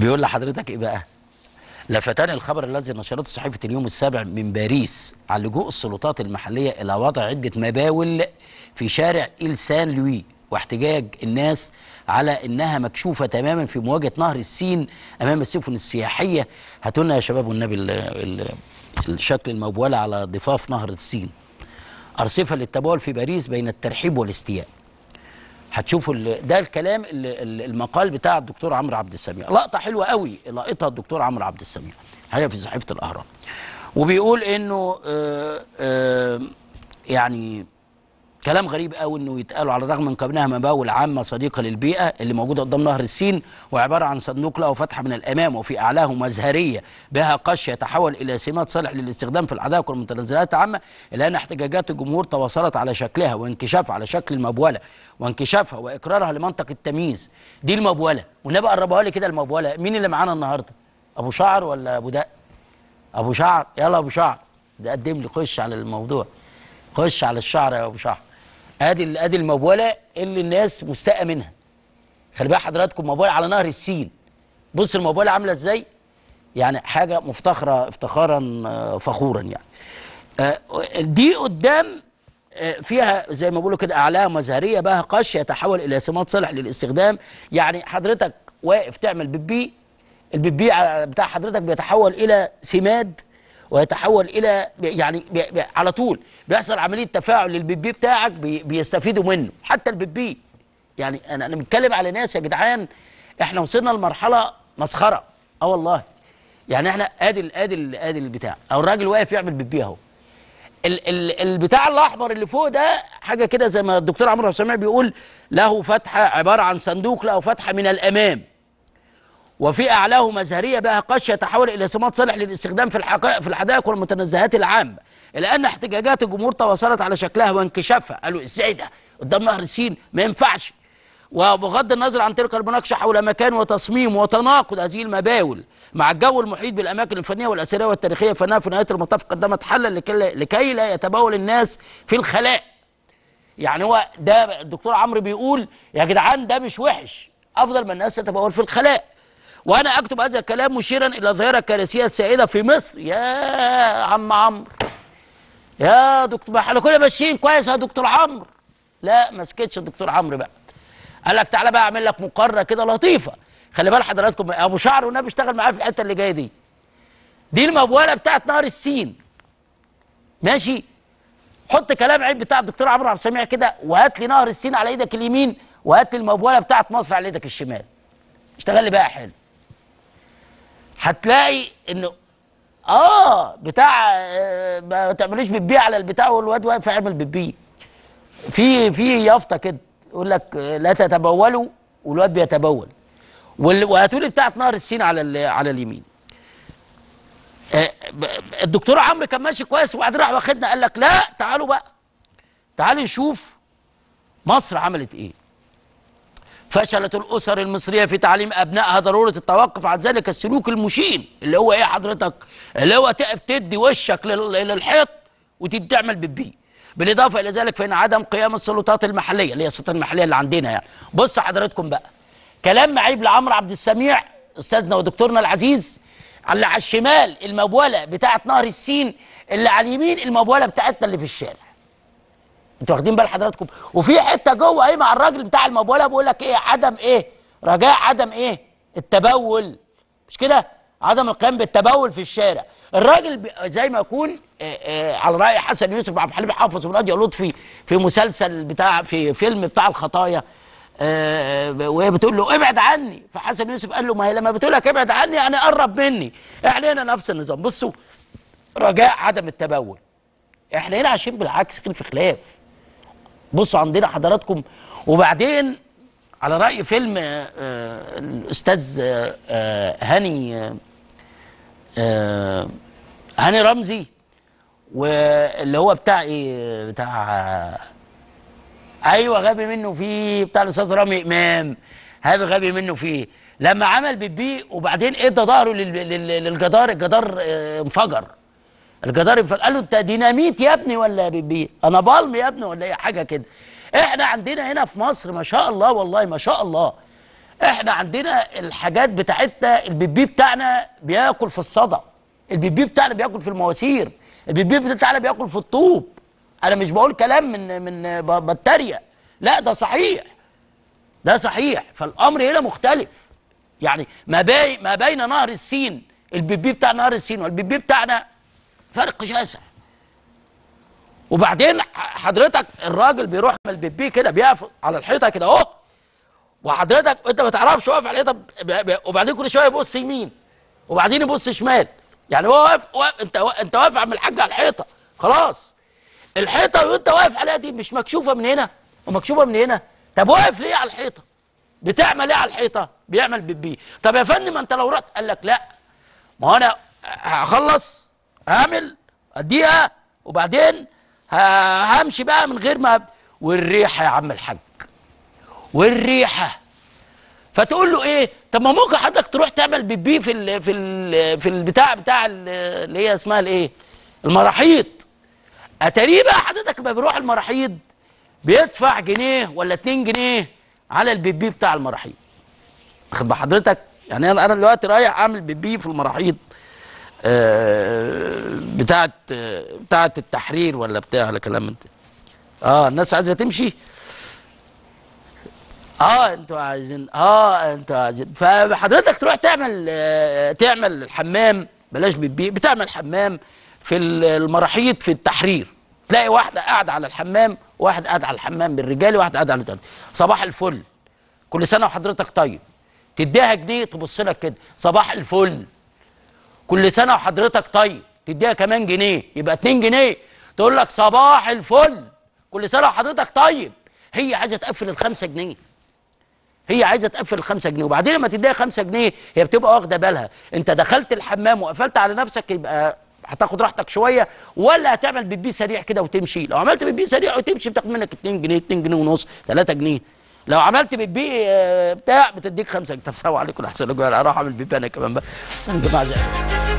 بيقول لحضرتك ايه بقى لفتان الخبر الذي نشرته صحيفة اليوم السابع من باريس عن لجوء السلطات المحلية إلى وضع عدة مباول في شارع إيل سان لوي واحتجاج الناس على إنها مكشوفة تماما في مواجهة نهر السين أمام السفن السياحية هاتوا لنا يا شباب والنبي الشكل المبولة على ضفاف نهر السين أرصفة للتبول في باريس بين الترحيب والاستياء هتشوفوا ده الكلام المقال بتاع الدكتور عمرو عبد السميع لقطه حلوه قوي لقطها الدكتور عمرو عبد السميع هي في صحيفه الاهرام وبيقول انه آآ آه، آآ آه، يعني كلام غريب قوي انه يتقال على الرغم من كونها مباول عامه صديقه للبيئه اللي موجوده قدام نهر السين وعباره عن صندوق له فتحه من الامام وفي اعلاه مزهريه بها قش يتحول الى سمات صالح للاستخدام في الحدائق والمتنزهات العامه الا ان احتجاجات الجمهور تواصلت على شكلها وانكشافها على شكل المبوله وانكشافها واقرارها لمنطق التمييز دي المبوله والنبي قربها لي كده المبوله مين اللي معانا النهارده ابو شعر ولا ابو دق ابو شعر يلا ابو شعر ده قدم لي خش على الموضوع خش على الشعر يا ابو شعر ادي ادي المبوله اللي الناس مستاءه منها خلي بقى حضراتكم مبوله على نهر السين بص المبوله عامله ازاي يعني حاجه مفتخره افتخارا آه، فخورا يعني آه، دي قدام آه، فيها زي ما بيقولوا كده اعلام مزهريه بها قش يتحول الى سمات صالح للاستخدام يعني حضرتك واقف تعمل بيبي البيبي بتاع حضرتك بيتحول الى سماد ويتحول الى يعني بي بي على طول بيحصل عمليه تفاعل للبيبي بتاعك بي بيستفيدوا منه حتى البيبي يعني انا انا بتكلم على ناس يا جدعان احنا وصلنا لمرحله مسخره اه والله يعني احنا ادي ادي ادي البتاع او الراجل واقف يعمل بيبي اهو ال ال البتاع الاحمر اللي فوق ده حاجه كده زي ما الدكتور عمرو سامع بيقول له فتحه عباره عن صندوق له فتحه من الامام وفي اعلاه مزهريه بقى قش يتحول الى سمات صالح للاستخدام في الحقائق في الحدائق والمتنزهات العامه الا ان احتجاجات الجمهور تواصلت على شكلها وانكشافها قالوا ازاي ده قدام نهر السين ما ينفعش وبغض النظر عن تلك المناقشه حول مكان وتصميم وتناقض هذه المباول مع الجو المحيط بالاماكن الفنيه والاثريه والتاريخيه فانها في نهايه المطاف قدمت حلا لكي لا يتبول الناس في الخلاء يعني هو ده الدكتور عمرو بيقول يا جدعان ده مش وحش افضل ما الناس تتبول في الخلاء وأنا أكتب هذا الكلام مشيرا إلى ظاهره كارثيه السائدة في مصر يا عم عمرو يا دكتور احنا كنا ماشيين كويس يا دكتور عمرو لا ما سكتش الدكتور عمرو بقى قال لك تعالى بقى اعمل لك مقارنه كده لطيفه خلي بال حضراتكم ابو شعر والنبي اشتغل معايا في الحته اللي جايه دي دي المبوله بتاعت نهر السين ماشي حط كلام عيب بتاع الدكتور عمرو عبد السميع كده وهات لي نهر السين على ايدك اليمين وهات لي المبوله بتاعت مصر على ايدك الشمال اشتغل لي بقى حلو هتلاقي انه اه بتاع آه ما تعملوش بتبيع على البتاع والواد واقف اعمل بتبيع في في يافطه كده يقول لك لا تتبولوا والواد بيتبول وهاتوا لي بتاعه نهر السين على على اليمين آه الدكتور عمرو كان ماشي كويس وبعدين راح واخدنا قال لك لا تعالوا بقى تعالوا نشوف مصر عملت ايه فشلت الأسر المصرية في تعليم أبنائها ضرورة التوقف عن ذلك السلوك المشين اللي هو إيه حضرتك اللي هو تقف تدي وشك للحيط وتعمل بالبي بالإضافة إلى ذلك فإن عدم قيام السلطات المحلية اللي هي السلطات المحلية اللي عندنا يعني بص حضرتكم بقى كلام معيب لعمرو عبد السميع أستاذنا ودكتورنا العزيز اللي على الشمال المبولة بتاعة نهر السين اللي على اليمين المبولة بتاعتنا اللي في الشارع انتوا واخدين بال حضراتكم وفي حته جوه ايه مع الراجل بتاع المبوله بيقول لك ايه عدم ايه رجاء عدم ايه التبول مش كده عدم القيام بالتبول في الشارع الراجل زي ما يكون آآ آه، آآ آه، على راي حسن يوسف وعبد الحليم حافظ وناديه لطفي في مسلسل بتاع في فيلم بتاع الخطايا آه، وهي بتقول له ابعد عني فحسن يوسف قال له ما هي لما بتقول لك ابعد عني انا يعني قرب مني احنا هنا نفس النظام بصوا رجاء عدم التبول احنا هنا عايشين بالعكس في خلاف بصوا عندنا حضراتكم وبعدين على رأي فيلم آه، الأستاذ آه، آه، هاني هاني رمزي واللي هو بتاع ايه بتاع ايوه غبي منه فيه بتاع الاستاذ رامي امام هذا غبي منه فيه لما عمل بيبي وبعدين ادى ظهره للجدار الجدار انفجر الجدار قال له انت ديناميت يا ابني ولا بي انا بالم يا ابني ولا ايه حاجه كده احنا عندنا هنا في مصر ما شاء الله والله ما شاء الله احنا عندنا الحاجات بتاعتنا البيبي بتاعنا بياكل في الصدى البيبي بتاعنا بياكل في المواسير البيبي بتاعنا بياكل في الطوب انا مش بقول كلام من من بطاريه لا ده صحيح ده صحيح فالامر هنا مختلف يعني ما بين ما بين نهر السين البيبي بتاع نهر السين والبيبي بتاعنا فرق شاسع وبعدين حضرتك الراجل بيروح من البيبي كده بيقف على الحيطه كده اهو وحضرتك انت ما تعرفش واقف على الحيطه وبعدين كل شويه يبص يمين وبعدين يبص شمال يعني هو واقف واقف انت انت واقف عم الحاج على الحيطه خلاص الحيطه وانت واقف عليها دي مش مكشوفه من هنا ومكشوفه من هنا طب واقف ليه على الحيطه؟ بتعمل ايه على الحيطه؟ بيعمل بيبي طب يا فندم انت لو رحت قال لك لا ما انا هخلص هعمل اديها وبعدين همشي بقى من غير ما والريحه يا عم الحاج والريحه فتقول له ايه طب ما ممكن حضرتك تروح تعمل بيبي في الـ في الـ في البتاع بتاع اللي هي اسمها الايه المراحيض اتاريه بقى حضرتك ما بيروح المراحيض بيدفع جنيه ولا 2 جنيه على البيبي بتاع المراحيض واخد بحضرتك يعني انا انا دلوقتي رايح اعمل بيبي في المراحيض آه، بتاعت بتاعت التحرير ولا بتاع ولا كلام من اه الناس عايزه تمشي اه انتوا عايزين اه انتوا عايزين فحضرتك تروح تعمل آه تعمل الحمام بلاش بتبيع بتعمل حمام في المراحيض في التحرير تلاقي واحده قاعده على الحمام واحد قاعد على الحمام بالرجالي واحد قاعد على الرجالي صباح الفل كل سنه وحضرتك طيب تديها جنيه تبص لك كده صباح الفل كل سنه وحضرتك طيب تديها كمان جنيه يبقى 2 جنيه تقول لك صباح الفل كل سنه وحضرتك طيب هي عايزه تقفل ال 5 جنيه هي عايزه تقفل ال 5 جنيه وبعدين لما تديها 5 جنيه هي بتبقى واخده بالها انت دخلت الحمام وقفلت على نفسك يبقى هتاخد راحتك شويه ولا هتعمل بيبي سريع كده وتمشي لو عملت بيبي سريع وتمشي بتاخد منك 2 جنيه 2 جنيه ونص 3 جنيه لو عملت بالبي آه، بتاع بتديك خمسه طب سوا عليكم احسن انا اروح اعمل بيبي انا كمان بقى